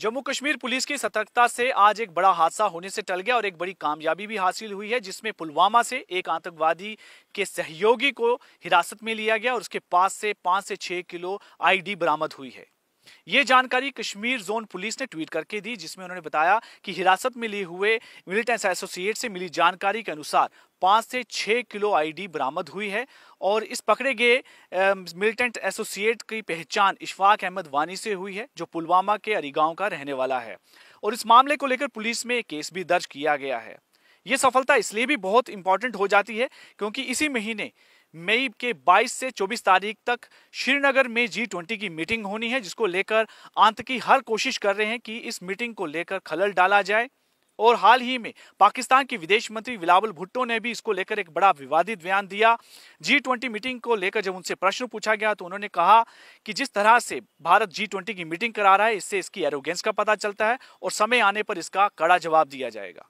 Jammu Kashmir police की सतर्कता से आज एक बड़ा हादसा होने से टल गया और एक बड़ी कामयाबी भी हासिल हुई है जिसमें पुलवामा से एक आतंकवादी के सहयोगी को हिरासत में लिया गया और उसके पास से पाँच से छः किलो आईडी बरामद हुई है ये जानकारी कश्मीर जोन पुलिस ने ट्वीट करके दी जिसमें उन्होंने बताया कि हिरासत में लिए हुए मिलिटेंस एसोसिएट से मिली जानकारी के अनुसार पाँच से छः किलो आईडी बरामद हुई है और इस पकड़े गए मिलिटेंट एसोसिएट की पहचान इशफाक अहमद वानी से हुई है जो पुलवामा के अरीगांव का रहने वाला है और इस मामले को लेकर पुलिस में एक केस भी दर्ज किया गया है ये सफलता इसलिए भी बहुत इंपॉर्टेंट हो जाती है क्योंकि इसी महीने मई के 22 से 24 तारीख तक श्रीनगर में जी ट्वेंटी की मीटिंग होनी है जिसको लेकर आंत की हर कोशिश कर रहे हैं कि इस मीटिंग को लेकर खलल डाला जाए और हाल ही में पाकिस्तान के विदेश मंत्री विलावल भुट्टो ने भी इसको लेकर एक बड़ा विवादित बयान दिया जी ट्वेंटी मीटिंग को लेकर जब उनसे प्रश्न पूछा गया तो उन्होंने कहा कि जिस तरह से भारत जी ट्वेंटी की मीटिंग करा रहा है इससे इसकी एरोगेंस का पता चलता है और समय आने पर इसका कड़ा जवाब दिया जाएगा